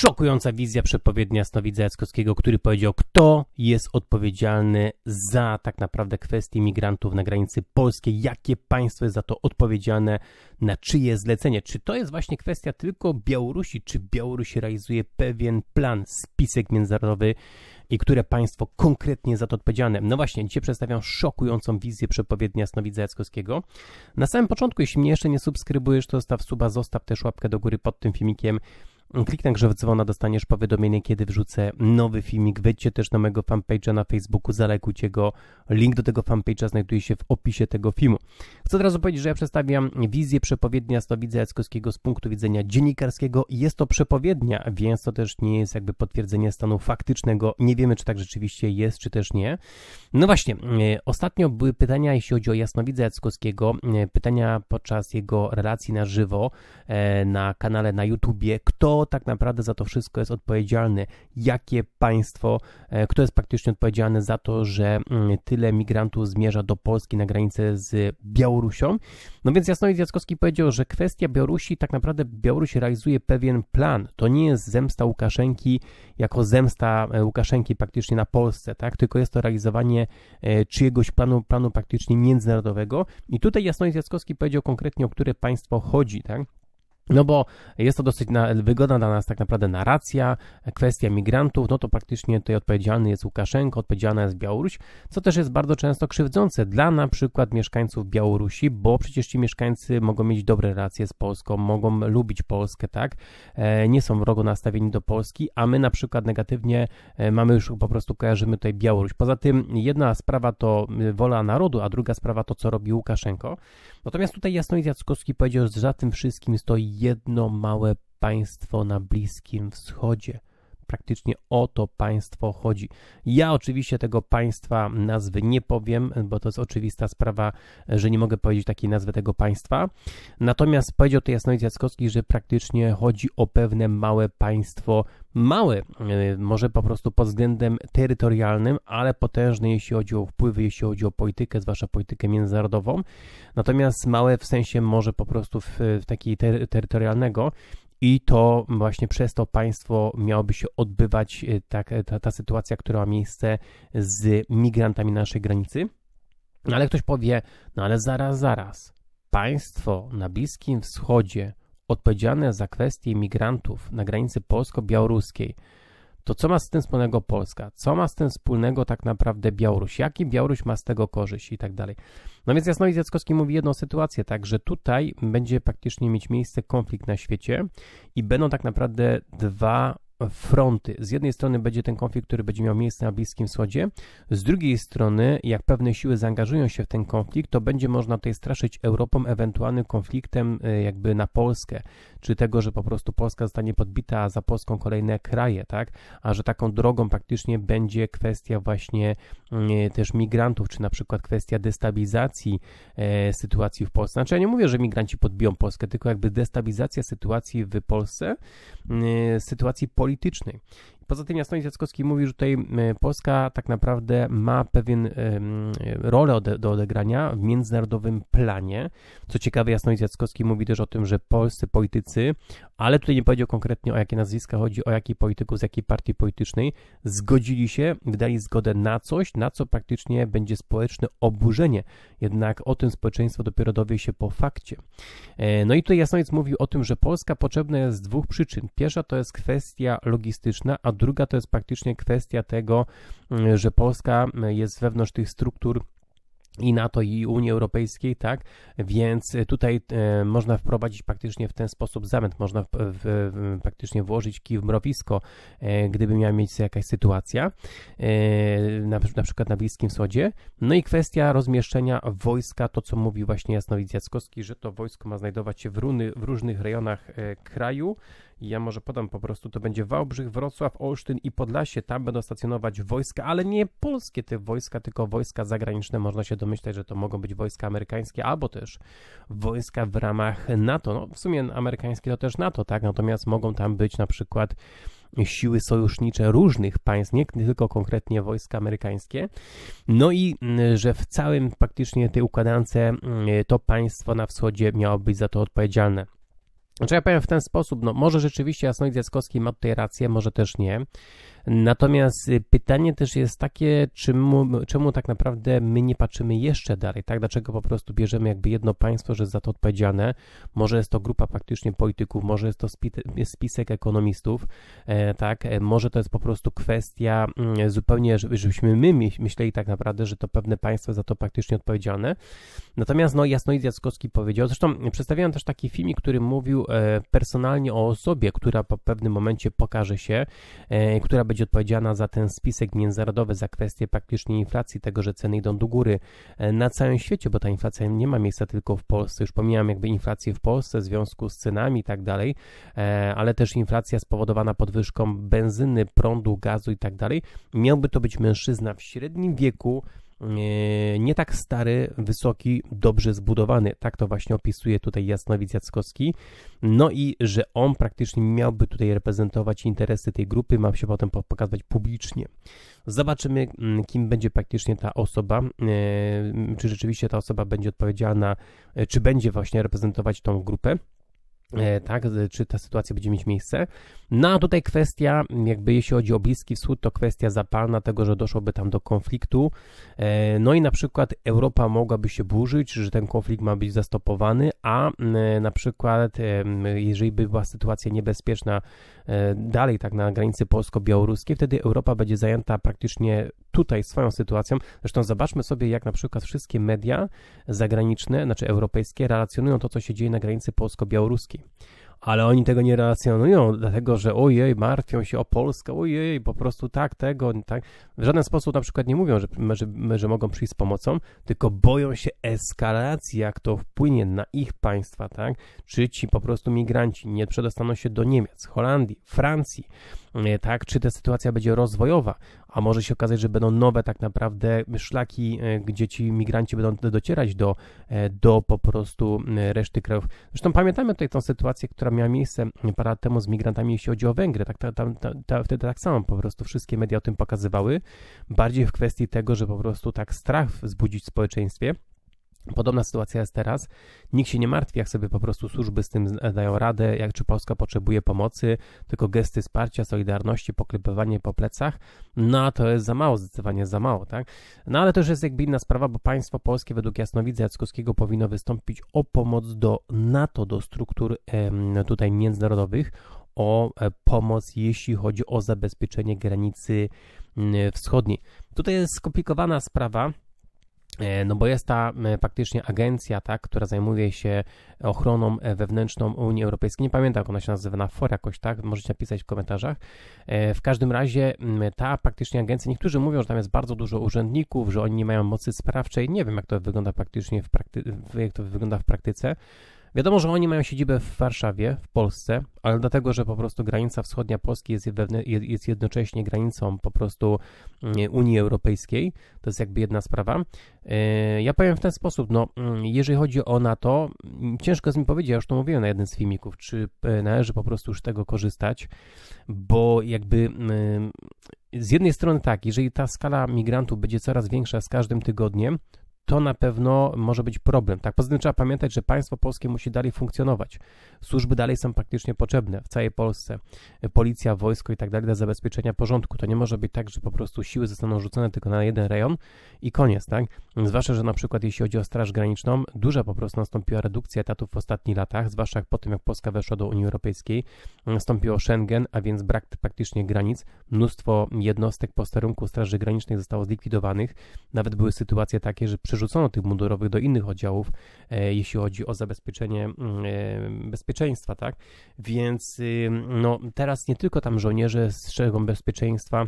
Szokująca wizja przepowiednia Snowidza Jackowskiego, który powiedział, kto jest odpowiedzialny za tak naprawdę kwestie migrantów na granicy polskiej, jakie państwo jest za to odpowiedzialne, na czyje zlecenie. Czy to jest właśnie kwestia tylko Białorusi, czy Białoruś realizuje pewien plan, spisek międzynarodowy i które państwo konkretnie za to odpowiedzialne. No właśnie, dzisiaj przedstawiam szokującą wizję przepowiednia Snowidza Jackowskiego. Na samym początku, jeśli mnie jeszcze nie subskrybujesz, to zostaw suba, zostaw też łapkę do góry pod tym filmikiem. Kliknę na w dzwona, dostaniesz powiadomienie, kiedy wrzucę nowy filmik. Wejdźcie też na mojego fanpage'a na Facebooku, zalekujcie go. Link do tego fanpage'a znajduje się w opisie tego filmu. Chcę od razu powiedzieć, że ja przedstawiam wizję przepowiedni Astowidza Jackowskiego z punktu widzenia dziennikarskiego. Jest to przepowiednia, więc to też nie jest jakby potwierdzenie stanu faktycznego. Nie wiemy, czy tak rzeczywiście jest, czy też nie. No właśnie, e, ostatnio były pytania, jeśli chodzi o Jasnowidza Jackowskiego, e, pytania podczas jego relacji na żywo e, na kanale na YouTubie, kto tak naprawdę za to wszystko jest odpowiedzialny, jakie państwo, e, kto jest praktycznie odpowiedzialny za to, że mm, tyle migrantów zmierza do Polski na granicę z Białorusią. No więc Jasnowid Jackowski powiedział, że kwestia Białorusi, tak naprawdę Białoruś realizuje pewien plan. To nie jest zemsta Łukaszenki jako zemsta e, Łukaszenki praktycznie na Polsce, tak? tylko jest to realizowanie e, czyjegoś planu, planu praktycznie międzynarodowego. I tutaj Jasnowid Jackowski powiedział konkretnie, o które państwo chodzi. Tak? No bo jest to dosyć na, wygodna dla nas tak naprawdę narracja, kwestia migrantów, no to praktycznie tutaj odpowiedzialny jest Łukaszenko, odpowiedzialna jest Białoruś, co też jest bardzo często krzywdzące dla na przykład mieszkańców Białorusi, bo przecież ci mieszkańcy mogą mieć dobre relacje z Polską, mogą lubić Polskę, tak, e, nie są wrogo nastawieni do Polski, a my na przykład negatywnie e, mamy już po prostu kojarzymy tutaj Białoruś. Poza tym jedna sprawa to e, wola narodu, a druga sprawa to co robi Łukaszenko. Natomiast tutaj jasno Jackowski powiedział, że za tym wszystkim stoi jedno małe państwo na Bliskim Wschodzie. Praktycznie o to państwo chodzi. Ja oczywiście tego państwa nazwy nie powiem, bo to jest oczywista sprawa, że nie mogę powiedzieć takiej nazwy tego państwa. Natomiast powiedział to Jasnowic Jackowski, że praktycznie chodzi o pewne małe państwo, mały, y, może po prostu pod względem terytorialnym, ale potężny, jeśli chodzi o wpływy, jeśli chodzi o politykę, zwłaszcza politykę międzynarodową. Natomiast małe w sensie może po prostu w, w takiej ter terytorialnego i to właśnie przez to państwo miałoby się odbywać y, tak, y, ta, ta sytuacja, która ma miejsce z migrantami na naszej granicy. No ale ktoś powie, no ale zaraz, zaraz, państwo na Bliskim Wschodzie odpowiedzialne za kwestie migrantów na granicy polsko-białoruskiej, to co ma z tym wspólnego Polska? Co ma z tym wspólnego tak naprawdę Białoruś? Jaki Białoruś ma z tego korzyść i tak dalej? No więc Jasnowic Jackowski mówi jedną sytuację, tak, że tutaj będzie praktycznie mieć miejsce konflikt na świecie i będą tak naprawdę dwa fronty. Z jednej strony będzie ten konflikt, który będzie miał miejsce na Bliskim Wschodzie, z drugiej strony, jak pewne siły zaangażują się w ten konflikt, to będzie można tutaj straszyć Europą ewentualnym konfliktem e, jakby na Polskę, czy tego, że po prostu Polska zostanie podbita, a za Polską kolejne kraje, tak? A że taką drogą praktycznie będzie kwestia właśnie mm, e, też migrantów, czy na przykład kwestia destabilizacji e, sytuacji w Polsce. Znaczy ja nie mówię, że migranci podbiją Polskę, tylko jakby destabilizacja sytuacji w Polsce, mm, sytuacji politycznej, politycznej. Poza tym Jasnowic Jackowski mówi, że tutaj e, Polska tak naprawdę ma pewien rolę do odegrania w międzynarodowym planie. Co ciekawe, Jasnowic Jackowski mówi też o tym, że polscy politycy, ale tutaj nie powiedział konkretnie o jakie nazwiska chodzi, o jaki polityków, z jakiej partii politycznej, zgodzili się, wydali zgodę na coś, na co praktycznie będzie społeczne oburzenie. Jednak o tym społeczeństwo dopiero dowie się po fakcie. E, no i tutaj Jasnowic mówił o tym, że Polska potrzebna jest z dwóch przyczyn. Pierwsza to jest kwestia logistyczna, a druga to jest praktycznie kwestia tego, y, że Polska y, jest wewnątrz tych struktur i NATO i Unii Europejskiej, tak? Więc y, tutaj e, można wprowadzić praktycznie w ten sposób zamęt, można w, w, w, praktycznie włożyć kij w mrowisko, e, gdyby miała miejsce jakaś sytuacja, e, na, na, przykład na Bliskim Wschodzie. No i kwestia rozmieszczenia wojska, to co mówi właśnie Jasnowidz Jackowski, że to wojsko ma znajdować się w, runy, w różnych rejonach kraju, ja może podam po prostu, to będzie Wałbrzych, Wrocław, Olsztyn i Podlasie. Tam będą stacjonować wojska, ale nie polskie te wojska, tylko wojska zagraniczne. Można się domyślać, że to mogą być wojska amerykańskie albo też wojska w ramach NATO. No, w sumie amerykańskie to też NATO, tak? Natomiast mogą tam być na przykład siły sojusznicze różnych państw, nie tylko konkretnie wojska amerykańskie. No i mm, że w całym praktycznie tej układance mm, to państwo na wschodzie miało być za to odpowiedzialne. Znaczy ja powiem w ten sposób, no może rzeczywiście Jasnoid Jackowski ma tutaj rację, może też nie. Natomiast y, pytanie też jest takie, czemu, czemu tak naprawdę my nie patrzymy jeszcze dalej, tak? Dlaczego po prostu bierzemy jakby jedno państwo, że jest za to odpowiedzialne? Może jest to grupa praktycznie polityków, może jest to spisek ekonomistów, e, tak? E, może to jest po prostu kwestia mm, zupełnie, żebyśmy my myśleli tak naprawdę, że to pewne państwo za to praktycznie odpowiedzialne. Natomiast no Jasno Jackowski powiedział, zresztą przedstawiałem też taki filmik, który mówił e, personalnie o osobie, która po pewnym momencie pokaże się, która będzie będzie odpowiedzialna za ten spisek międzynarodowy, za kwestię praktycznie inflacji, tego, że ceny idą do góry e, na całym świecie, bo ta inflacja nie ma miejsca tylko w Polsce. Już pomijam jakby inflację w Polsce w związku z cenami i tak dalej, e, ale też inflacja spowodowana podwyżką benzyny, prądu, gazu i tak dalej. Miałby to być mężczyzna w średnim wieku, E, nie tak stary, wysoki, dobrze zbudowany. Tak to właśnie opisuje tutaj Jasnowic Jackowski. No i że on praktycznie miałby tutaj reprezentować interesy tej grupy, ma się potem pokazywać publicznie. Zobaczymy, mm, kim będzie praktycznie ta osoba, e, czy rzeczywiście ta osoba będzie odpowiedzialna, e, czy będzie właśnie reprezentować tą grupę. E, tak, czy ta sytuacja będzie mieć miejsce. No a tutaj kwestia, jakby jeśli chodzi o Bliski Wschód, to kwestia zapalna tego, że doszłoby tam do konfliktu. E, no i na przykład Europa mogłaby się burzyć, że ten konflikt ma być zastopowany, a e, na przykład jeżeli by była sytuacja niebezpieczna E, dalej tak na granicy polsko-białoruskiej, wtedy Europa będzie zajęta praktycznie tutaj swoją sytuacją. Zresztą zobaczmy sobie, jak na przykład wszystkie media zagraniczne, znaczy europejskie, relacjonują to, co się dzieje na granicy polsko-białoruskiej ale oni tego nie relacjonują, dlatego że ojej, martwią się o Polskę, ojej, po prostu tak, tego, tak. W żaden sposób na przykład nie mówią, że, że, że mogą przyjść z pomocą, tylko boją się eskalacji, jak to wpłynie na ich państwa, tak? Czy ci po prostu migranci nie przedostaną się do Niemiec, Holandii, Francji, Mm, e, tak? Czy ta sytuacja będzie rozwojowa, a może się okazać, że będą nowe tak naprawdę szlaki, e, gdzie ci migranci będą docierać do, e, do po prostu mm, reszty krajów. Zresztą pamiętamy tutaj tą sytuację, która miała miejsce mm, parę lat temu z migrantami, jeśli chodzi o Węgry. Tak, ta, ta, ta, wtedy tak samo po prostu wszystkie media o tym pokazywały. Bardziej w kwestii tego, że po prostu tak strach wzbudzić w społeczeństwie. Podobna sytuacja jest teraz. Nikt się nie martwi, jak sobie po prostu służby z tym e, dają radę, jak czy Polska potrzebuje pomocy, tylko gesty wsparcia, solidarności, poklepywanie po plecach. No to jest za mało, zdecydowanie za mało, tak? No ale to już jest jakby inna sprawa, bo państwo polskie według Jasnowidza Jackowskiego powinno wystąpić o pomoc do NATO, do struktur em, tutaj międzynarodowych, o e, pomoc, jeśli chodzi o zabezpieczenie granicy wschodniej. Tutaj jest skomplikowana sprawa E, no bo jest ta faktycznie agencja, tak, która zajmuje się ochroną e, wewnętrzną Unii Europejskiej. Nie pamiętam, jak ona się nazywa, na for jakoś, tak? Możecie napisać w komentarzach. E, w każdym razie ta praktycznie agencja, niektórzy mówią, że tam jest bardzo dużo urzędników, że oni nie mają mocy sprawczej. Nie wiem, jak to wygląda praktycznie w prakty- jak to wygląda w praktyce. Wiadomo, że oni mają siedzibę w Warszawie, w Polsce, ale dlatego, że po prostu granica wschodnia Polski jest, wewn- jest jednocześnie granicą po prostu mm, Unii Europejskiej, to jest jakby jedna sprawa. E, ja powiem w ten sposób, no mm, jeżeli chodzi o NATO, mm, ciężko jest mi powiedzieć, ja już to mówiłem na jednym z filmików, czy e, należy po prostu już tego korzystać, bo jakby z jednej strony tak, jeżeli ta skala migrantów będzie coraz większa z każdym tygodniem, to na pewno może być problem. Tak, poza tym trzeba pamiętać, że państwo polskie musi dalej funkcjonować. Służby dalej są praktycznie potrzebne w całej Polsce. Policja, wojsko i tak dalej dla zabezpieczenia porządku. To nie może być tak, że po prostu siły zostaną rzucone tylko na jeden rejon i koniec, tak? Zwłaszcza, że na przykład jeśli chodzi o Straż Graniczną, duża po prostu nastąpiła redukcja etatów w ostatnich latach, zwłaszcza jak po tym, jak Polska weszła do Unii Europejskiej, nastąpiło Schengen, a więc brak praktycznie granic. Mnóstwo jednostek posterunku Straży Granicznej zostało zlikwidowanych. Nawet były sytuacje takie, że przy przerzucono tych mundurowych do innych oddziałów, e, jeśli chodzi o zabezpieczenie mm, e, bezpieczeństwa, tak? Więc y, no, teraz nie tylko tam żołnierze strzegą bezpieczeństwa,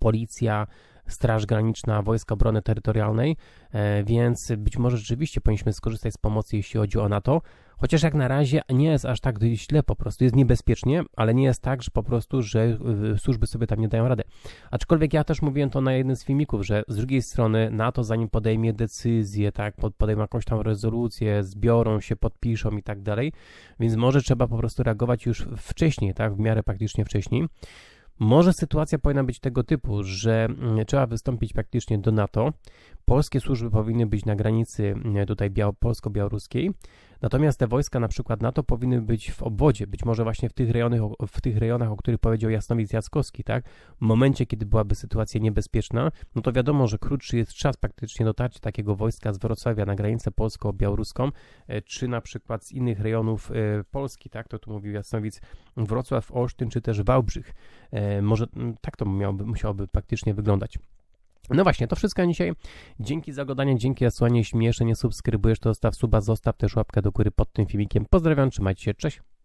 policja, Straż Graniczna wojsko, Obrony Terytorialnej, e, więc być może rzeczywiście powinniśmy skorzystać z pomocy, jeśli chodzi o NATO. Chociaż jak na razie nie jest aż tak źle po prostu, jest niebezpiecznie, ale nie jest tak, że po prostu, że e, służby sobie tam nie dają rady. Aczkolwiek ja też mówiłem to na jednym z filmików, że z drugiej strony NATO zanim podejmie decyzję, tak, podejmie jakąś tam rezolucję, zbiorą się, podpiszą i tak dalej, więc może trzeba po prostu reagować już wcześniej, tak, w miarę praktycznie wcześniej. Może sytuacja powinna być tego typu, że mm, trzeba wystąpić praktycznie do NATO. Polskie służby powinny być na granicy mm, tutaj polsko-białoruskiej, Natomiast te wojska na przykład NATO powinny być w obwodzie, być może właśnie w tych, rejonach, w tych rejonach, o których powiedział Jasnowic Jackowski, tak? W momencie, kiedy byłaby sytuacja niebezpieczna, no to wiadomo, że krótszy jest czas praktycznie dotarcia takiego wojska z Wrocławia na granicę polsko-białoruską, e, czy na przykład z innych rejonów e, Polski, tak? To tu mówił Jasnowic Wrocław, Olsztyn, czy też Wałbrzych. E, może tak to miałoby, musiałoby praktycznie wyglądać. No właśnie, to wszystko na dzisiaj. Dzięki za oglądanie, dzięki za słuchanie. Jeśli mnie jeszcze nie subskrybujesz, to zostaw suba, zostaw też łapkę do góry pod tym filmikiem. Pozdrawiam, trzymajcie się, cześć!